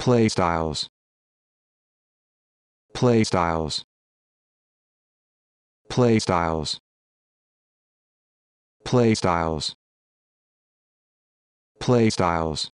Playstyles Playstyles Playstyles Playstyles Playstyles